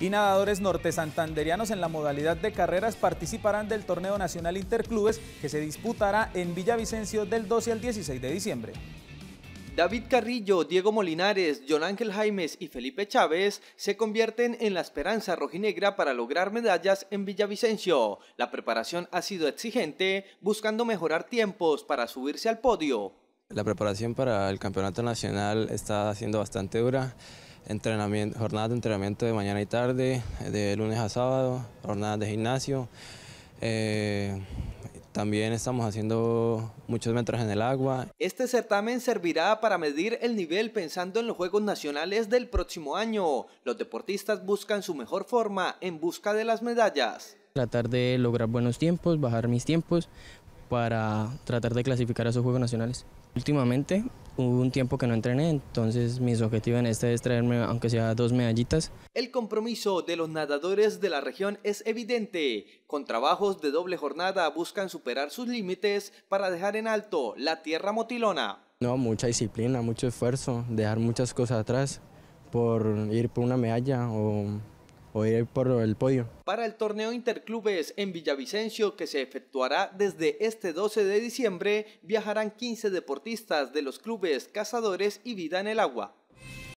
y nadadores norte santanderianos en la modalidad de carreras participarán del torneo nacional interclubes que se disputará en Villavicencio del 12 al 16 de diciembre. David Carrillo, Diego Molinares, John Ángel Jaimes y Felipe Chávez se convierten en la esperanza rojinegra para lograr medallas en Villavicencio. La preparación ha sido exigente, buscando mejorar tiempos para subirse al podio. La preparación para el campeonato nacional está siendo bastante dura entrenamiento, jornadas de entrenamiento de mañana y tarde, de lunes a sábado, jornadas de gimnasio. Eh, también estamos haciendo muchos metros en el agua. Este certamen servirá para medir el nivel pensando en los Juegos Nacionales del próximo año. Los deportistas buscan su mejor forma en busca de las medallas. Tratar de lograr buenos tiempos, bajar mis tiempos, para tratar de clasificar a esos Juegos Nacionales. Últimamente hubo un tiempo que no entrené, entonces mi objetivo en este es traerme aunque sea dos medallitas. El compromiso de los nadadores de la región es evidente. Con trabajos de doble jornada buscan superar sus límites para dejar en alto la tierra motilona. No, mucha disciplina, mucho esfuerzo, dejar muchas cosas atrás por ir por una medalla o ir por el podio. Para el torneo Interclubes en Villavicencio, que se efectuará desde este 12 de diciembre, viajarán 15 deportistas de los clubes Cazadores y Vida en el Agua.